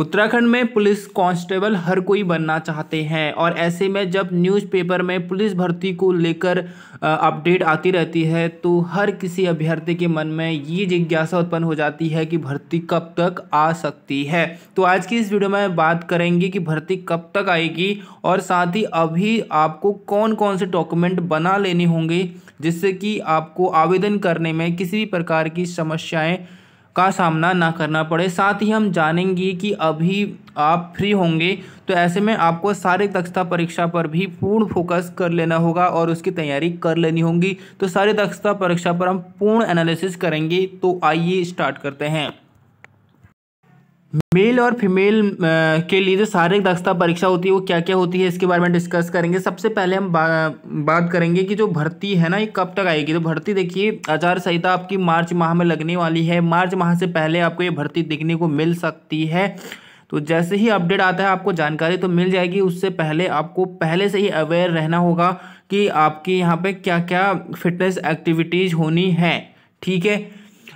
उत्तराखंड में police constable हर कोई बनना चाहते हैं और ऐसे में जब न्यूज़पेपर में पुलिस भर्ती को लेकर अपडेट आती रहती है तो हर किसी अभ्यर्थी के मन में ये जिज्ञासा उत्पन्न हो जाती है कि भर्ती कब तक आ सकती है तो आज की इस वीडियो में बात करेंगे कि भर्ती कब तक आएगी और साथ ही अभी आपको कौन कौन से डॉक्यूमेंट बना लेने होंगे जिससे कि आपको आवेदन करने में किसी भी प्रकार की समस्याएँ का सामना ना करना पड़े साथ ही हम जानेंगे कि अभी आप फ्री होंगे तो ऐसे में आपको शारीरिक दक्षता परीक्षा पर भी पूर्ण फोकस कर लेना होगा और उसकी तैयारी कर लेनी होगी तो सारे दक्षता परीक्षा पर हम पूर्ण एनालिसिस करेंगे तो आइए स्टार्ट करते हैं मेल और फीमेल के लिए जो शारीरिक दक्षता परीक्षा होती है वो क्या क्या होती है इसके बारे में डिस्कस करेंगे सबसे पहले हम बा, बात करेंगे कि जो भर्ती है ना ये कब तक आएगी तो भर्ती देखिए आचार संहिता आपकी मार्च माह में लगने वाली है मार्च माह से पहले आपको ये भर्ती देखने को मिल सकती है तो जैसे ही अपडेट आता है आपको जानकारी तो मिल जाएगी उससे पहले आपको पहले से ही अवेयर रहना होगा कि आपकी यहाँ पर क्या क्या फिटनेस एक्टिविटीज़ होनी है ठीक है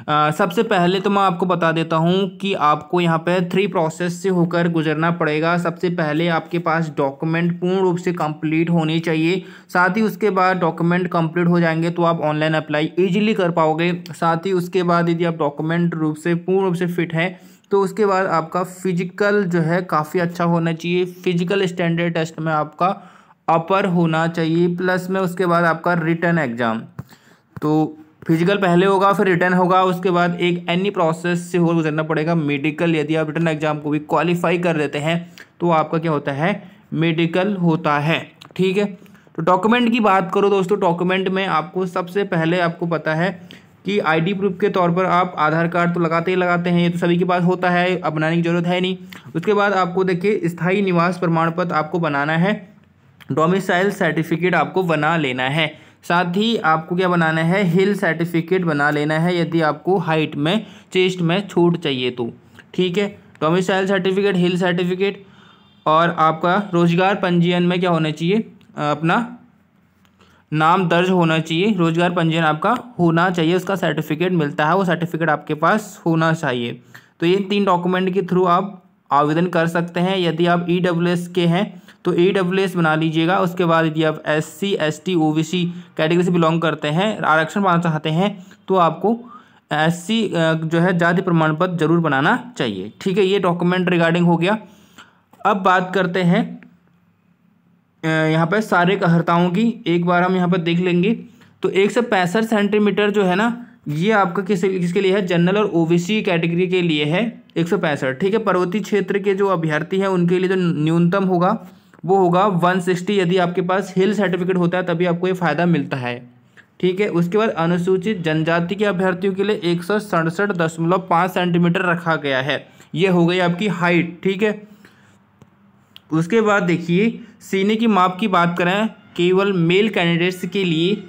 सबसे पहले तो मैं आपको बता देता हूँ कि आपको यहाँ पर थ्री प्रोसेस से होकर गुजरना पड़ेगा सबसे पहले आपके पास डॉक्यूमेंट पूर्ण रूप से कंप्लीट होने चाहिए साथ ही उसके बाद डॉक्यूमेंट कंप्लीट हो जाएंगे तो आप ऑनलाइन अप्लाई ईजिली कर पाओगे साथ ही उसके बाद यदि आप डॉक्यूमेंट रूप से पूर्ण रूप से फिट हैं तो उसके बाद आपका फिजिकल जो है काफ़ी अच्छा होना चाहिए फिजिकल स्टैंडर्ड टेस्ट में आपका अपर होना चाहिए प्लस में उसके बाद आपका रिटर्न एग्ज़ाम तो फिजिकल पहले होगा फिर रिटर्न होगा उसके बाद एक एनी प्रोसेस से होकर गुजरना पड़ेगा मेडिकल यदि आप रिटर्न एग्जाम को भी क्वालिफाई कर देते हैं तो आपका क्या होता है मेडिकल होता है ठीक है तो डॉक्यूमेंट की बात करो दोस्तों डॉक्यूमेंट में आपको सबसे पहले आपको पता है कि आईडी प्रूफ के तौर पर आप आधार कार्ड तो लगाते ही लगाते हैं ये तो सभी के पास होता है अब बनाने की ज़रूरत है नहीं उसके बाद आपको देखिए स्थायी निवास प्रमाण पत्र आपको बनाना है डोमिसाइल सर्टिफिकेट आपको बना लेना है साथ ही आपको क्या बनाना है हिल सर्टिफिकेट बना लेना है यदि आपको हाइट में चेस्ट में छूट चाहिए तो ठीक है डोमिसाइल सर्टिफिकेट हिल सर्टिफिकेट और आपका रोजगार पंजीयन में क्या होना चाहिए अपना नाम दर्ज होना चाहिए रोजगार पंजीयन आपका होना चाहिए उसका सर्टिफिकेट मिलता है वो सर्टिफिकेट आपके पास होना चाहिए तो ये तीन डॉक्यूमेंट के थ्रू आप आवेदन कर सकते हैं यदि आप ई e के हैं तो ए डब्ल्यू एस बना लीजिएगा उसके बाद यदि आप S C S T O B C category से बिलोंग करते हैं आरक्षण पाना चाहते हैं तो आपको एस सी जो है जाति प्रमाण पत्र जरूर बनाना चाहिए ठीक है ये डॉक्यूमेंट रिगार्डिंग हो गया अब बात करते हैं यहाँ पर सारे कहरताओं की एक बार हम यहाँ पर देख लेंगे तो एक सौ पैंसठ सेंटीमीटर जो है ना ये आपका किस किसके लिए है जनरल और ओबीसी कैटेगरी के लिए है एक सौ पैंसठ ठीक है पर्वतीय क्षेत्र के जो अभ्यर्थी हैं उनके लिए जो न्यूनतम होगा वो होगा वन सिक्सटी यदि आपके पास हिल सर्टिफिकेट होता है तभी आपको ये फ़ायदा मिलता है ठीक है उसके बाद अनुसूचित जनजाति के अभ्यर्थियों के लिए एक सौ सड़सठ दशमलव पाँच सेंटीमीटर रखा गया है ये हो गई आपकी हाइट ठीक है उसके बाद देखिए सीने की माप की बात करें केवल मेल कैंडिडेट्स के लिए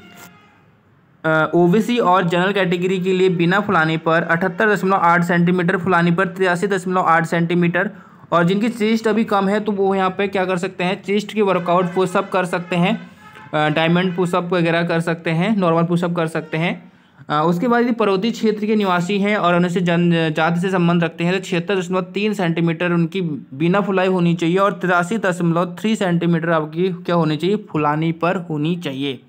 ओबीसी और जनरल कैटेगरी के लिए बिना फुलाने पर अठहत्तर दशमलव आठ सेंटीमीटर फुलाने पर तिरासी दशमलव आठ सेंटीमीटर और जिनकी चेस्ट अभी कम है तो वो यहाँ पे क्या कर सकते हैं चेस्ट की वर्कआउट पुशअप कर सकते हैं डायमंड पुशअप वगैरह कर सकते हैं नॉर्मल पुशअप कर सकते हैं उसके बाद यदि पर्वतीय क्षेत्र के निवासी हैं और उनसे जन जाति से संबंध रखते हैं तो छिहत्तर दशमलव तीन सेंटीमीटर उनकी बिना फुलाई होनी चाहिए और तिरासी दशमलव थ्री सेंटीमीटर आपकी क्या होनी चाहिए फुलानी पर होनी चाहिए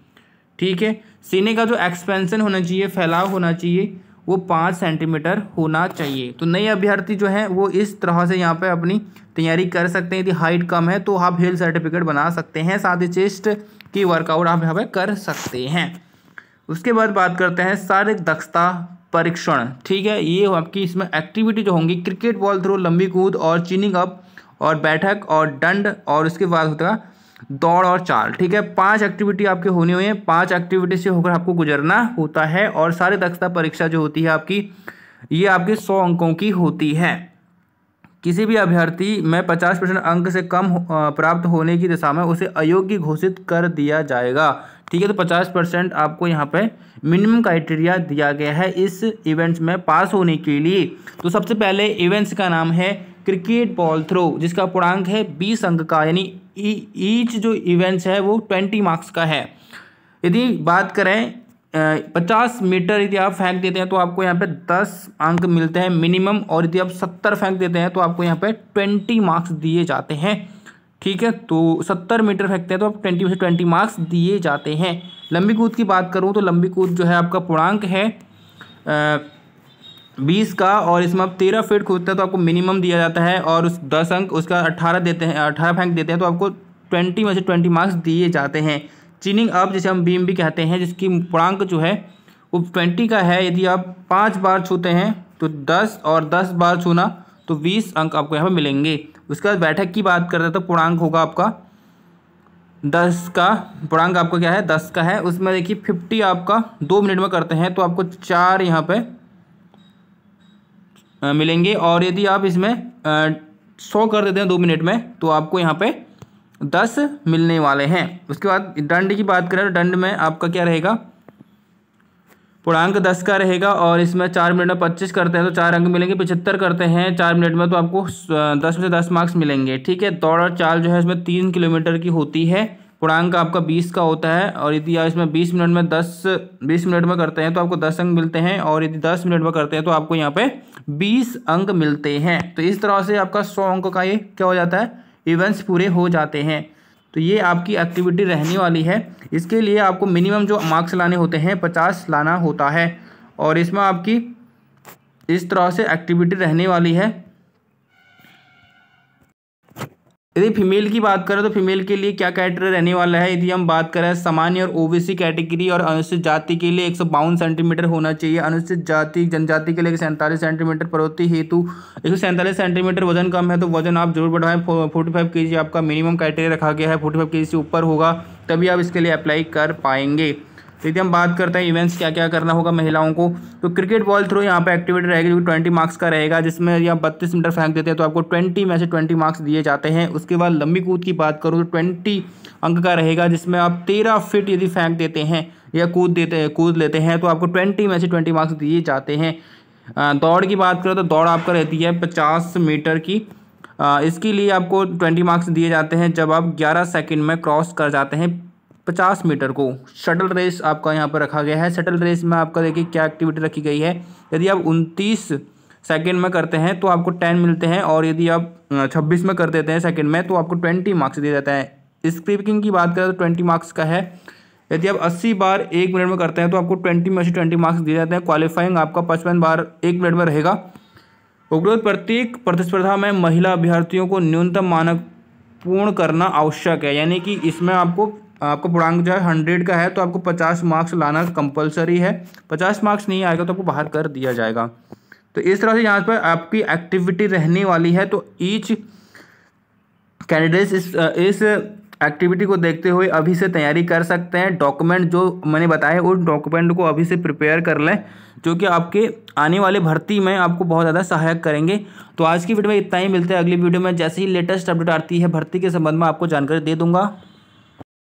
ठीक है सीने का जो एक्सपेंसन होना चाहिए फैलाव होना चाहिए वो पाँच सेंटीमीटर होना चाहिए तो नए अभ्यर्थी जो हैं वो इस तरह से यहाँ पर अपनी तैयारी कर सकते हैं यदि हाइट कम है तो आप हेल्थ सर्टिफिकेट बना सकते हैं साथ ही चेस्ट की वर्कआउट आप यहाँ पर कर सकते हैं उसके बाद बात करते हैं शारीरिक दक्षता परीक्षण ठीक है ये आपकी इसमें एक्टिविटी जो होंगी क्रिकेट बॉल थ्रो लंबी कूद और चीनिंग अप और बैठक और दंड और उसके बाद होता है दौड़ और चाल ठीक है पांच एक्टिविटी आपके होनी हुई है पांच एक्टिविटी से होकर आपको गुजरना होता है और सारी दक्षता परीक्षा जो होती है आपकी ये आपकी सौ अंकों की होती है किसी भी अभ्यर्थी में पचास परसेंट अंक से कम प्राप्त होने की दिशा में उसे अयोग्य घोषित कर दिया जाएगा ठीक है तो पचास परसेंट आपको यहाँ पे मिनिमम क्राइटेरिया दिया गया है इस इवेंट्स में पास होने के लिए तो सबसे पहले इवेंट्स का नाम है क्रिकेट बॉल थ्रो जिसका पूर्णांक है बीस अंक का यानी ईच जो इवेंट्स है वो ट्वेंटी मार्क्स का है यदि बात करें पचास मीटर यदि आप फेंक देते हैं तो आपको यहाँ पे दस अंक मिलते हैं मिनिमम और यदि आप सत्तर फेंक देते हैं तो आपको यहाँ पे ट्वेंटी मार्क्स दिए जाते हैं ठीक है तो सत्तर मीटर फेंकते हैं तो आप ट्वेंटी से ट्वेंटी मार्क्स दिए जाते हैं लंबी कूद की बात करूँ तो लंबी कूद जो है आपका पूर्णांक है बीस का और इसमें आप तेरह फीट खोदते हैं तो आपको मिनिमम दिया जाता है और उस दस अंक उसका अट्ठारह देते हैं अट्ठारह फैंक देते हैं तो आपको ट्वेंटी में से ट्वेंटी मार्क्स दिए जाते हैं चीनिंग अप जिसे हम बीम भी कहते हैं जिसकी पूर्णांक जो है वो ट्वेंटी का है यदि आप पाँच बार छूते हैं तो दस और दस बार छूना तो बीस अंक आपको यहाँ पर मिलेंगे उसके बाद बैठक की बात करते हैं तो पूर्णांक होगा आपका दस का पूर्णांक आपका क्या है दस का है उसमें देखिए फिफ्टी आपका दो मिनट में करते हैं तो आपको चार यहाँ पर मिलेंगे और यदि आप इसमें सौ कर देते हैं दो मिनट में तो आपको यहाँ पे दस मिलने वाले हैं उसके बाद दंड की बात करें तो दंड में आपका क्या रहेगा पूर्णांक दस का रहेगा और इसमें चार मिनट में पच्चीस करते हैं तो चार अंक मिलेंगे पिछहत्तर करते हैं चार मिनट में तो आपको दस में से दस मार्क्स मिलेंगे ठीक है दौड़ और चाल जो है इसमें तीन किलोमीटर की होती है पूर्णांक आपका बीस का होता है और यदि आप इसमें बीस मिनट में दस बीस मिनट में करते हैं तो आपको दस अंक मिलते हैं और यदि दस मिनट में करते हैं तो आपको यहाँ पे बीस अंक मिलते हैं तो इस तरह से आपका सौ अंक का ये क्या हो जाता है इवेंट्स पूरे हो जाते हैं तो ये आपकी एक्टिविटी रहने वाली है इसके लिए आपको मिनिमम जो मार्क्स लाने होते हैं पचास लाना होता है और इसमें आपकी इस तरह से एक्टिविटी रहने वाली है यदि फीमेल की बात करें तो फीमेल के लिए क्या कैटेगरी रहने वाला है यदि हम बात करें सामान्य और ओबीसी कैटेगरी और अनुसूचित जाति के लिए एक सेंटीमीटर होना चाहिए अनुसूचित जाति जनजाति के लिए सैंतालीस सेंटीमीटर प्रवृत्ति हेतु एक सेंटीमीटर वजन कम है तो वजन आप जरूर बढ़ाएं फोर्टी फाइव के जी आपका मिनिमम क्राइटेरिया रखा गया है फोर्टी फाइव के जी से ऊपर होगा तभी आप इसके लिए अप्लाई कर पाएंगे तो यदि हम बात करते हैं इवेंट्स क्या क्या करना होगा महिलाओं को तो क्रिकेट बॉल थ्रो यहाँ पे एक्टिविटी रहेगी जो ट्वेंटी मार्क्स का रहेगा जिसमें यदि आप बत्तीस मीटर फेंक देते हैं तो आपको ट्वेंटी में से ट्वेंटी मार्क्स दिए जाते हैं उसके बाद लंबी कूद की बात करूँ तो ट्वेंटी अंक का रहेगा जिसमें आप तेरह फिट यदि फेंक देते हैं या कूद देते कूद लेते हैं तो आपको ट्वेंटी में से ट्वेंटी मार्क्स दिए जाते हैं दौड़ की बात करें तो दौड़ आपका रहती है पचास मीटर की इसके लिए आपको ट्वेंटी मार्क्स दिए जाते हैं जब आप ग्यारह सेकेंड में क्रॉस कर जाते हैं पचास मीटर को शटल रेस आपका यहाँ पर रखा गया है शटल रेस में आपका देखिए क्या एक्टिविटी रखी गई है यदि आप उनतीस सेकेंड में करते हैं तो आपको टेन मिलते हैं और यदि आप छब्बीस में कर देते हैं सेकेंड में तो आपको ट्वेंटी मार्क्स दिया जाता है स्क्रिपिंग की बात करें तो ट्वेंटी मार्क्स का है यदि आप अस्सी बार एक मिनट में करते हैं तो आपको ट्वेंटी में से ट्वेंटी मार्क्स दिए जाते हैं क्वालिफाइंग आपका पचपन बार एक मिनट में रहेगा उपरोक्त प्रत्येक प्रतिस्पर्धा में महिला अभ्यर्थियों को न्यूनतम मानक पूर्ण करना आवश्यक है यानी कि इसमें आपको आपका पूर्णांक जो है हंड्रेड का है तो आपको पचास मार्क्स लाना कंपलसरी है पचास मार्क्स नहीं आएगा तो आपको बाहर कर दिया जाएगा तो इस तरह से यहाँ पर आपकी एक्टिविटी रहने वाली है तो ईच कैंडिडेट्स इस इस एक्टिविटी को देखते हुए अभी से तैयारी कर सकते हैं डॉक्यूमेंट जो मैंने बताए उन डॉक्यूमेंट को अभी से प्रिपेयर कर लें जो कि आपके आने वाले भर्ती में आपको बहुत ज़्यादा सहायक करेंगे तो आज की वीडियो में इतना ही मिलता है अगली वीडियो में जैसे ही लेटेस्ट अपडेट आती है भर्ती के संबंध में आपको जानकारी दे दूँगा